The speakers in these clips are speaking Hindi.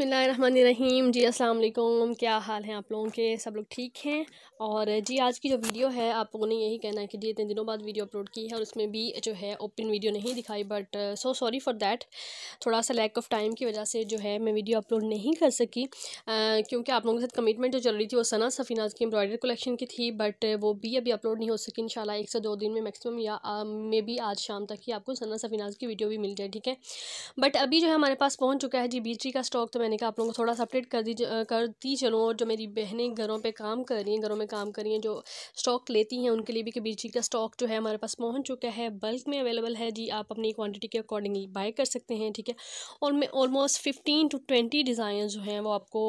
बसमीम जी वालेकुम क्या हाल है आप लोगों के सब लोग ठीक हैं और जी आज की जो वीडियो है आप लोगों ने यही कहना है कि जी इतने दिनों बाद वीडियो अपलोड की है और उसमें भी जो है ओपन वीडियो नहीं दिखाई but so sorry for that थोड़ा सा लैक ऑफ टाइम की वजह से जो है मैं वीडियो अपलोड नहीं कर सकी आ, uh, क्योंकि आप लोगों के साथ कमिटमेंट जो चल रही थी वो सना सफीनाज की एम्ब्रॉयडरी कलेक्शन की थी बट uh, वो भी अभी अपलोड नहीं हो सकी इन एक से दो दिन में मैक्सिमम या um, मे बी आज शाम तक ही आपको सना सफीनाज की वीडियो भी मिल जाए ठीक है बट अभी जो है हमारे पास पहुँच चुका है जी बीच का स्टॉक तो मैंने मैंने कहा आप लोगों को थोड़ा सा अपडेट कर कर करती चलूँ और जो मेरी बहनें घरों पे काम कर रही हैं घरों में काम कर रही हैं जो स्टॉक लेती हैं उनके लिए भी कबीर जी का स्टॉक जो है हमारे पास पहुँच चुका है बल्क में अवेलेबल है जी आप अपनी क्वान्टिटी के अकॉर्डिंगली बाय कर सकते हैं ठीक है और मैं almost fifteen to twenty design जो हैं वो आपको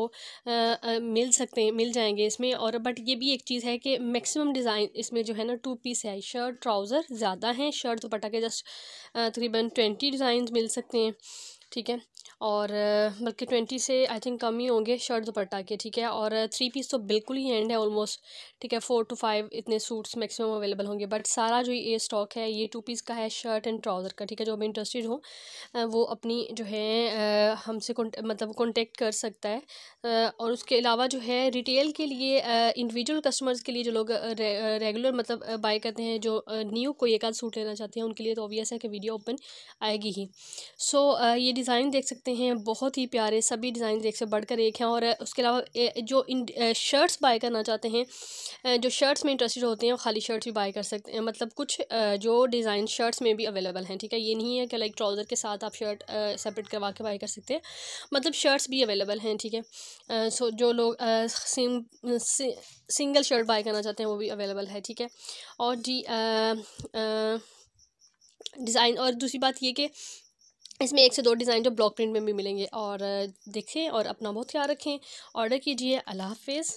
मिल सकते हैं मिल जाएंगे इसमें और बट ये भी एक चीज़ है कि मैक्सिमम डिज़ाइन इसमें जो है ना टू पीस है शर्ट ट्राउज़र ज़्यादा हैं शर्ट दुपट्टा के जस्ट तकरीबन ट्वेंटी डिज़ाइन मिल सकते हैं ठीक है और बल्कि ट्वेंटी से आई थिंक कम ही होंगे शर्ट दुपट्टा के ठीक है और थ्री पीस तो बिल्कुल ही एंड है ऑलमोस्ट ठीक है फोर टू फाइव इतने सूट्स मैक्सिमम अवेलेबल होंगे बट सारा जो ये स्टॉक है ये टू पीस का है शर्ट एंड ट्राउज़र का ठीक है जो भी इंटरेस्टेड हो वो अपनी जो है हमसे मतलब कॉन्टेक्ट कर सकता है और उसके अलावा जो है रिटेल के लिए इंडिविजुअल कस्टमर्स के लिए जो लोग रे, रेगुलर मतलब बाय करते हैं जो न्यू कोई एक आध सूट लेना चाहते हैं उनके लिए तो ऑबियस है कि वीडियो ओपन आएगी ही सो so, ये डिज़ाइन देख सकते हैं बहुत ही प्यारे सभी डिज़ाइन देख से बढ़कर एक हैं और उसके अलावा जो इन शर्ट्स बाय करना चाहते हैं जो शर्ट्स में इंटरेस्टेड होते हैं खाली शर्ट्स भी बाय कर सकते हैं मतलब कुछ जो डिज़ाइन शर्ट्स में भी अवेलेबल हैं ठीक है ये नहीं है कि लाइक ट्राउज़र के साथ आप शर्ट सेपरेट करवा के बाय कर सकते हैं मतलब शर्ट्स भी अवेलेबल हैं ठीक है सो जो लोग सिम, सिंगल शर्ट बाय करना चाहते हैं वो भी अवेलेबल है ठीक है और जी डिज़ाइन और दूसरी बात ये कि इसमें एक से दो डिज़ाइन जो ब्लॉक प्रिंट में भी मिलेंगे और देखें और अपना बहुत ख्याल रखें ऑर्डर कीजिए अल्लाह हाफिज़